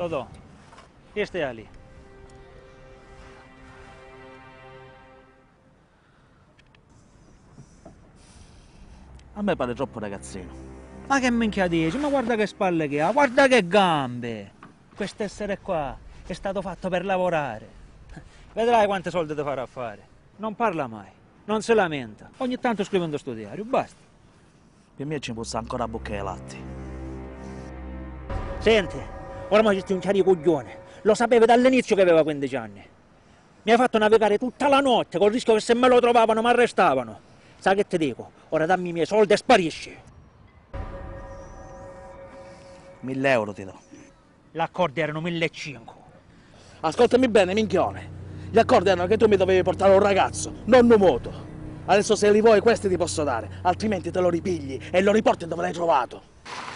todo. Y este ali. A me pare troppo ragazzino. Ma che minchia dici? Ma guarda che spalle che ha, guarda che gambe! Quest'essere qua è stato fatto per lavorare. Vedrai quante soldi ti farà fare. Non parla mai, non si lamenta. Ogni tanto scrive un sto diario, basta. Per me ci impulsa ancora a bocca ai latte. Senti, Ormai c'è un coglione, lo sapeva dall'inizio che aveva 15 anni. Mi ha fatto navigare tutta la notte, col rischio che se me lo trovavano mi arrestavano. Sai che ti dico? Ora dammi i miei soldi e sparisci. 1000 euro ti do. L'accordo erano 1500. Ascoltami bene, minchione. Gli accordi erano che tu mi dovevi portare un ragazzo, non un moto. Adesso se li vuoi questi ti posso dare, altrimenti te lo ripigli e lo riporti dove l'hai trovato.